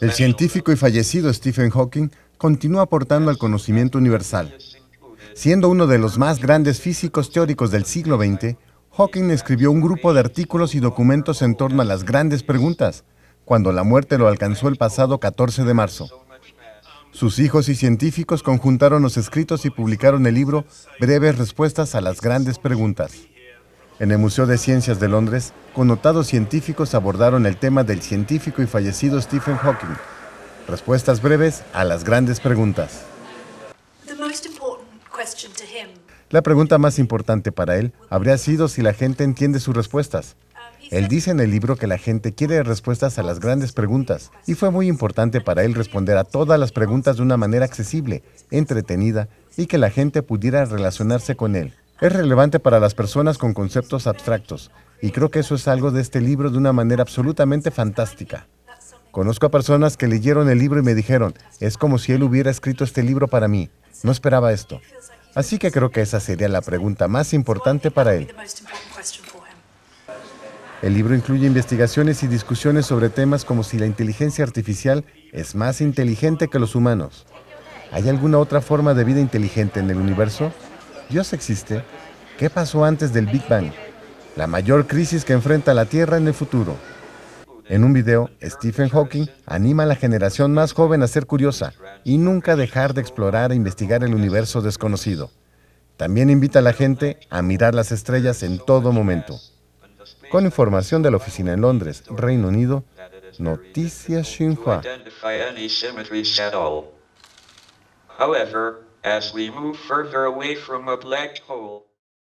El científico y fallecido Stephen Hawking continúa aportando al conocimiento universal. Siendo uno de los más grandes físicos teóricos del siglo XX, Hawking escribió un grupo de artículos y documentos en torno a las grandes preguntas, cuando la muerte lo alcanzó el pasado 14 de marzo. Sus hijos y científicos conjuntaron los escritos y publicaron el libro Breves Respuestas a las Grandes Preguntas. En el Museo de Ciencias de Londres, connotados científicos abordaron el tema del científico y fallecido Stephen Hawking. Respuestas breves a las grandes preguntas. La pregunta más importante para él habría sido si la gente entiende sus respuestas. Él dice en el libro que la gente quiere respuestas a las grandes preguntas y fue muy importante para él responder a todas las preguntas de una manera accesible, entretenida y que la gente pudiera relacionarse con él. Es relevante para las personas con conceptos abstractos, y creo que eso es algo de este libro de una manera absolutamente fantástica. Conozco a personas que leyeron el libro y me dijeron, es como si él hubiera escrito este libro para mí. No esperaba esto. Así que creo que esa sería la pregunta más importante para él. El libro incluye investigaciones y discusiones sobre temas como si la inteligencia artificial es más inteligente que los humanos. ¿Hay alguna otra forma de vida inteligente en el universo? ¿Dios existe? ¿Qué pasó antes del Big Bang? La mayor crisis que enfrenta la Tierra en el futuro. En un video, Stephen Hawking anima a la generación más joven a ser curiosa y nunca dejar de explorar e investigar el universo desconocido. También invita a la gente a mirar las estrellas en todo momento. Con información de la oficina en Londres, Reino Unido, Noticias Xinhua.